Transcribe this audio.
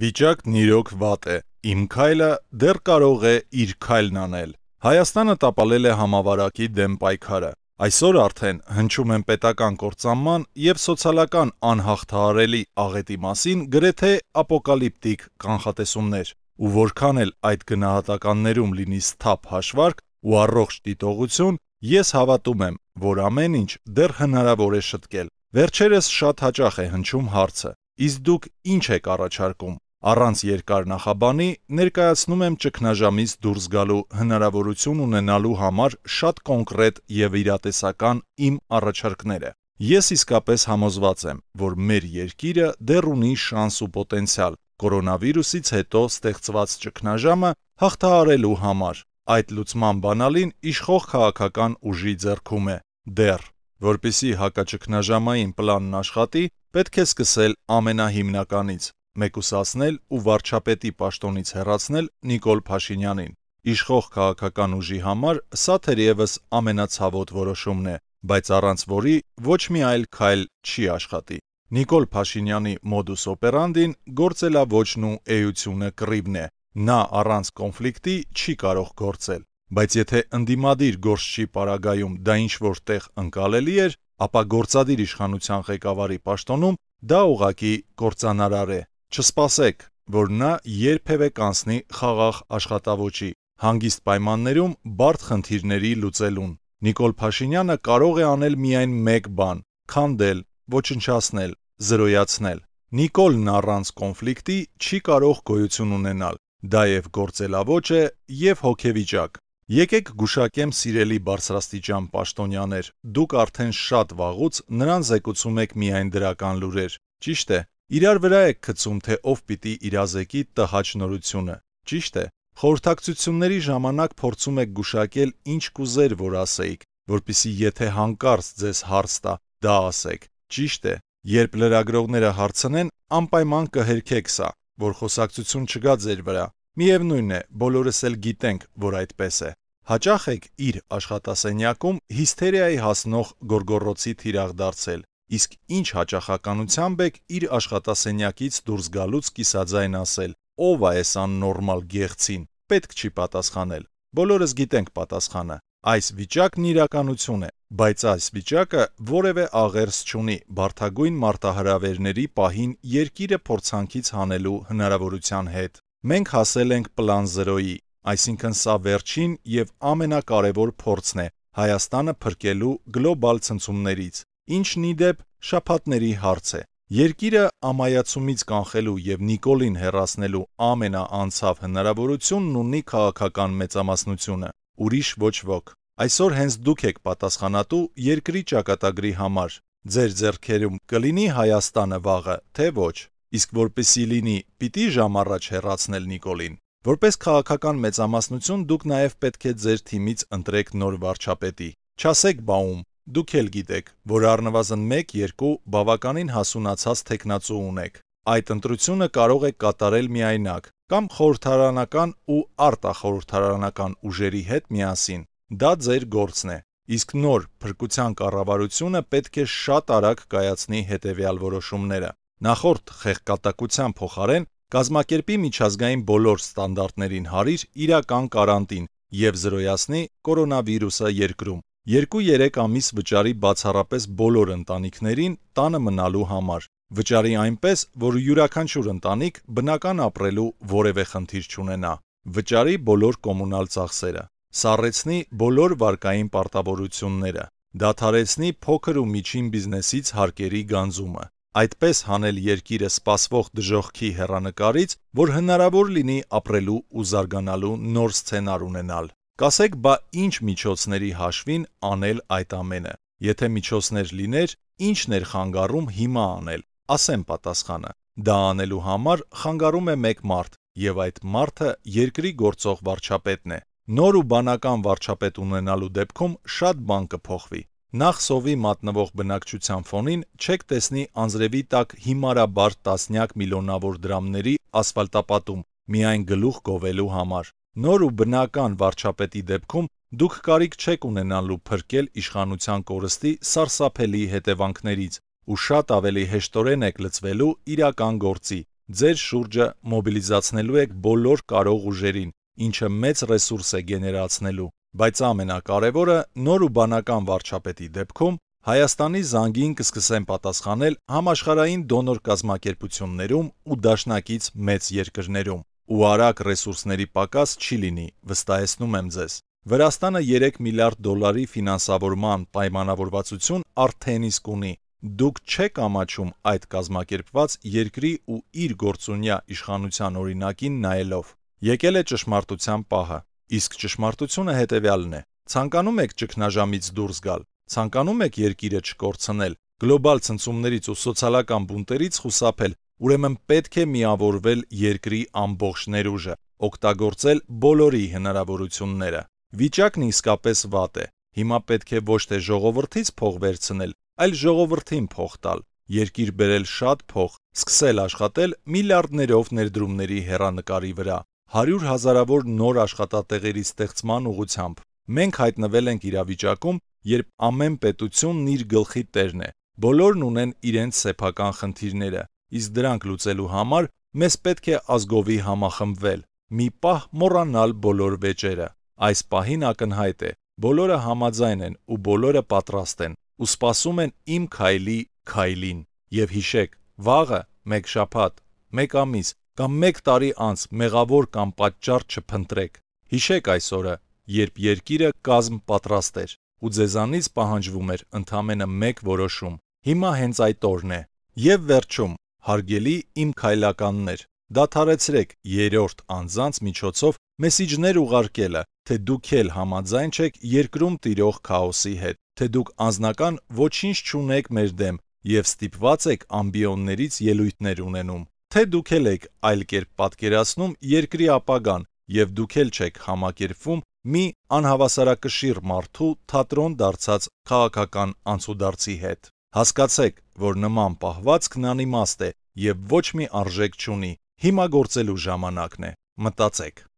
Վիճակն իրոք վատ է։ Իմ քայլը դեռ կարող է իր քայլն անել։ Հայաստանը տապալել է համավարակի դեմ պայքարը։ Այսօր արդեն հնչում են պետական կործանման եւ սոցիալական անհաղթահարելի աղետի մասին գրեթե ապոկալիպտիկ կանխատեսումներ։ Ու որքան էլ այդ գնահատականներում լինի սթափ հաշվարկ ու առողջ դիտողություն, ես հավատում եմ, որ ամեն ինչ դեռ հնարավոր է շտկել։ Վերջերս շատ հաճախ է հնչում հարցը իսկ դուք ինչ եք առաջարկում։ Առանց երկար նախաբանի ներկայացնում եմ ճգնաժամից դուրս գալու հնարավորություն ունենալու համար շատ կոնկրետ եւ իրատեսական իմ առաջարկները։ Ես իսկապես համոզված եմ, որ մեր երկիրը դեռ ունի շանս ու պոտենցիալ կորոնավիրուսից հետո ստեղծված ճգնաժամը հաղթահարելու համար։ Այդ լուծման բանալին իշխող քաղաքական ուժի ձեռքում է դեռ, որբիսի հակաճգնաժամային պլանն աշխատի, պետք է սկսել ամենահիմնականից՝ մեկուսացնել ու վարչապետի պաշտոնից հեռացնել Նիկոլ Փաշինյանին։ Իշխող քաղաքական ուժի համար սա թերևս ամենացավոտ որոշումն է, բայց առանց որի ոչ մի այլ քայլ չի աշխատի։ Նիկոլ Փաշինյանի մոդուս օպերանդին գործելավոճն ու էությունը կռիվն է։ Նա առանց կոնֆլիկտի չի կարող գործել։ Բայց եթե ընդդիմադիր գործչի պարագայում դա ինչ որ տեղ ընկալելի էր, ապա գործադիր իշխանության ղեկավարի պաշտոնում դա ուղակի կործանարար է։ Չսպասեք, որ նա երբևէ կանցնի խաղաղ աշխատավոճի, հանգիստ պայմաններում բարդ խնդիրների լուծելուն։ Նիկոլ Փաշինյանը կարող է անել միայն մեկ բան՝ քանդել, ոչնչացնել, զրոյացնել։ Նիկոլն առանց կոնֆլիկտի չի կարող գոյություն ունենալ։ Դա եւ գործելավոճ է, եւ հոգեվիճակ։ Եկեք գուշակեմ սիրելի բարձրաստիճան պաշտոնյաներ, դուք արդեն շատ վաղուց նրան զեկուցում եք միայն դրական լուրեր։ Ճիշտ է, իրար վրա եք գցում, թե ով պիտի իրազեկի տհաճ նորությունը։ Ճիշտ է, խորհրդակցությունների ժամանակ փորձում եք գուշակել ինչ կուզեր, որ ասեիք, որpիսի եթե հանկարծ ձեզ հարց տա, դա ասեք։ Ճիշտ է, երբ լրագրողները հարցնեն, անպայման կհերքեք սա, որ խոսակցություն չկա ձեր վրա։ Միևնույն է, բոլորս էլ գիտենք, որ այդպես է։ Հաճախ եք իր աշխատասենյակում հիստերիայի հասնող գորգորոցի թիրախ դարձել, իսկ ինչ հաճախականությամբ եք իր աշխատասենյակից դուրս գալուց կիսաձայն ասել, ով է այս աննորմալ գեղցին, պետք չի պատասխանել։ Բոլորս գիտենք պատասխանը։ Այս վիճակն իրականություն է, բայց այս վիճակը որևէ աղերս չունի բարթագույն մարտահրավերների պահին երկիրը փորձանքից հանելու հնարավորության հետ։ Մենք հասել ենք պլան 0-ի, Այսինքն սա վերջին եւ ամենակարևոր փորձն է Հայաստանը փրկելու գլոբալ ցնցումներից, ինչն ի դեպ շփատների հարց է։ Երկիրը ամայացումից կանխելու եւ Նիկոլին հերացնելու ամենաանցավ հնարավորությունն ունի քաղաքական մեծամասնությունը, ուրիշ ոչ ոք։ Այսօր հենց դուք եք պատասխանատու երկրի ճակատագրի համար։ Ձեր ձեռքերում կլինի Հայաստանը վաղը, թե ոչ։ Իսկ որպեսի լինի, պիտի ժամ առաջ հերացնել Նիկոլին։ Որպես քաղաքական մեծամասնություն դուք նաև պետք է ձեր թիմից ընտրեք նոր վարչապետի։ Չասեք Բաում, դուք էլ գիտեք, որ առնվազն 1-2 բավականին հասունացած տեխնացու ունեք։ Այդ ընտրությունը կարող է կատարել միայնակ կամ խորհրդարանական ու արտախորհրդարանական ուժերի հետ միասին։ Դա ձեր գործն է։ Իսկ նոր փրկության կառավարությունը պետք է շատ արագ կայացնի հետևյալ որոշումները։ Նախորդ խեղկատակության փոխարեն կազմակերպի միջազգային բոլոր ստանդարտներին հարիր իրական կարանտին եւ զրոյացնի կորոնավիրուսը երկրում 2-3 ամիս վճարի բացառապես բոլոր ընտանիքներին տանը մնալու համար։ Վճարի այնպես, որ յուրաքանչյուր ընտանիք բնական ապրելու որևէ խնդիր չունենա։ Վճարի բոլոր կոմունալ ծախսերը։ Սառեցնի բոլոր վարկային պարտավորությունները։ Դադարեցնի փոքր ու միջին բիզնեսից հարկերի գանձումը այդպես հանել երկիրը սպասվող դժողքի հերանեկարից, որ հնարավոր լինի ապրելու ու զարգանալու նոր սցենար ունենալ։ Կասեք, բա ինչ միջոցների հաշվին անել այդ ամենը։ Եթե միջոցներ լիներ, ի՞նչն էր խանգարում հիմա անել։ Ասեմ պատասխանը։ Դա անելու համար խանգարում է մեկ մարդ, եւ այդ մարդը երկրի գործող վարչապետն է։ Նոր ու բանական վարչապետ ունենալու դեպքում շատ բան կփոխվի։ Նախ սովի մատնվող բնակչության ֆոնին չեք տեսնի անձրևի տակ հիմարաբար տասնյակ միլիոնավոր դրամների ասֆալտապատում միայն գլուխ գովելու համար։ Նոր ու բնական վարչապետի դեպքում դուք կարիք չեք ունենալու փրկել իշխանության կորստի սարսափելի հետևանքներից ու շատ ավելի հեշտորեն եք լծվելու իրական գործի։ Ձեր շուրջը մոբիլիզացնելու եք բոլոր կարող ուժերին, ինչը մեծ ռեսուրս է գեներացնելու։ Բայց ամենակարևորը նոր ու բանական վարչապետի դեպքում Հայաստանի զանգին կսկսեն պատասխանել համաշխարային դոնոր կազմակերպություններում ու դաշնակից մեծ երկրներում։ Ու արագ ռեսուրսների պակաս չի լինի, վստահեցնում եմ ձեզ։ Վրաստանը 3 միլիարդ դոլարի ֆինանսավորման պայմանավորվածություն արդեն իսկ ունի։ Դուք չեք ամաչում այդ կազմակերպված երկրի ու իր գործունյա իշխանության օրինակին նայելով։ Եկել է ճշմարտության պահը։ Իսկ ճշմարտությունը հետեւյալն է. ցանկանում եք ճգնաժամից դուրս գալ, ցանկանում եք երկիրը չկորցնել, գլոբալ ցնցումներից ու սոցիալական բունտերից խուսափել, ուրեմն պետք է միավորվել երկրի ամբողջ ներուժը, օգտագործել բոլորի հնարավորությունները։ Վիճակն իսկապես վատ է։ Հիմա պետք է ոչ թե ժողովրդից փող վերցնել, այլ ժողովրդին փող տալ, երկիր բերել շատ փող, սկսել աշխատել միլիարդներով ներդրումների հերանեկարի վրա, 100 հազարավոր նոր աշխատատեղերի ստեղծման ուղությամբ։ Մենք հայտնվել ենք իրավիճակում, երբ ամեն պետությունն իր գլխի տերն է։ Բոլորն ունեն իրենց սեփական խնդիրները, իսկ դրանք լուծելու համար մեզ պետք է ազգովի համախմբվել, մի պահ մոռանալ բոլոր վեճերը։ Այս պահին ակնհայտ է, բոլորը համաձայն են ու բոլորը պատրաստ են ու սպասում են իմ քայլի քայլին։ Եվ հիշեք, վաղը մեկ շաբաթ, մեկ ամիս, կամ 1 տարի անց մեղավոր կամ պատճառ չփնտրեք։ Հիշեք այս օրը, երբ երկիրը կազմ պատրաստ էր ու ձեզանից պահանջվում էր ընդամենը 1 որոշում։ Հիմա հենց այդ օրն է։ Եվ վերջում, հարգելի իմ քայլականներ, դադարեցրեք երրորդ անձանց միջոցով մեսիջներ ուղարկելը, թե դուք էլ համաձայն չեք երկրում տիրող քաոսի հետ, թե դուք անznական ոչինչ չունեք մեր դեմ եւ ստիպված եք ամբիոններից ելույթներ ունենում թե դուք էլ եք այլ կերպ պատկերացնում երկրի ապագան եւ դուք էլ չեք համակերպվում մի անհավասարակշիռ մարդու թատրոն դարձած քաղաքական անցուդարձի հետ։ Հասկացեք, որ նման պահվածքն անիմաստ է եւ ոչ մի արժեք չունի։ Հիմա գործելու ժամանակն է։ Մտածեք